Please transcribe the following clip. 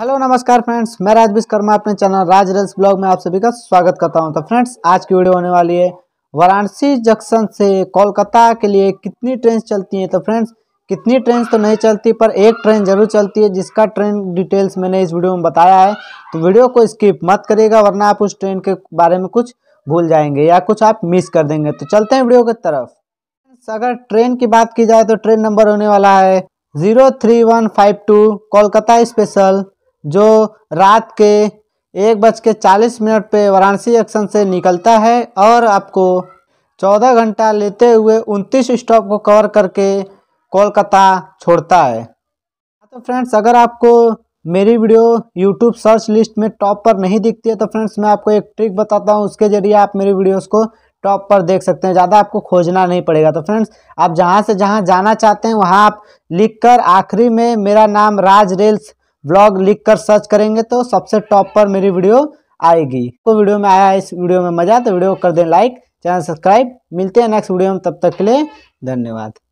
hello नमस्कार friends मैं राज विश्वकर्मा अपने चैनल राज रेल्स ब्लॉग में आप सभी का स्वागत करता हूं तो फ्रेंड्स आज की वीडियो होने वाली है वाराणसी जंक्शन से कोलकाता के लिए कितनी ट्रेन चलती हैं तो फ्रेंड्स कितनी ट्रेन तो नहीं चलती पर एक ट्रेन जरूर चलती है जिसका ट्रेन डिटेल्स मैंने इस वीडियो में बताया है तो वीडियो को स्किप मत करिएगा वरना आप उस ट्रेन के बारे में कुछ भूल जाएंगे या कुछ आप मिस कर देंगे तो चलते हैं वीडियो की तरफ अगर ट्रेन की बात की जाए तो ट्रेन नंबर होने वाला है zero three one five two Kolkata special जो रात के एक बज के चालीस मिनट पे वाराणसी जंक्शन से निकलता है और आपको चौदह घंटा लेते हुए उनतीस स्टॉप को कवर करके कोलकाता छोड़ता है हाँ तो फ्रेंड्स अगर आपको मेरी वीडियो यूट्यूब सर्च लिस्ट में टॉप पर नहीं दिखती है तो फ्रेंड्स मैं आपको एक ट्रिक बताता हूँ उसके जरिए आप मेरी वीडियोस को टॉप पर देख सकते हैं ज़्यादा आपको खोजना नहीं पड़ेगा तो फ्रेंड्स आप जहाँ से जहाँ जाना चाहते हैं वहाँ आप लिख कर आखिरी में मेरा नाम राज रेल्स ब्लॉग लिख कर सर्च करेंगे तो सबसे टॉप पर मेरी वीडियो आएगी तो वीडियो में आया इस वीडियो में मजा तो वीडियो कर दें लाइक चैनल सब्सक्राइब मिलते हैं नेक्स्ट वीडियो में तब तक के लिए धन्यवाद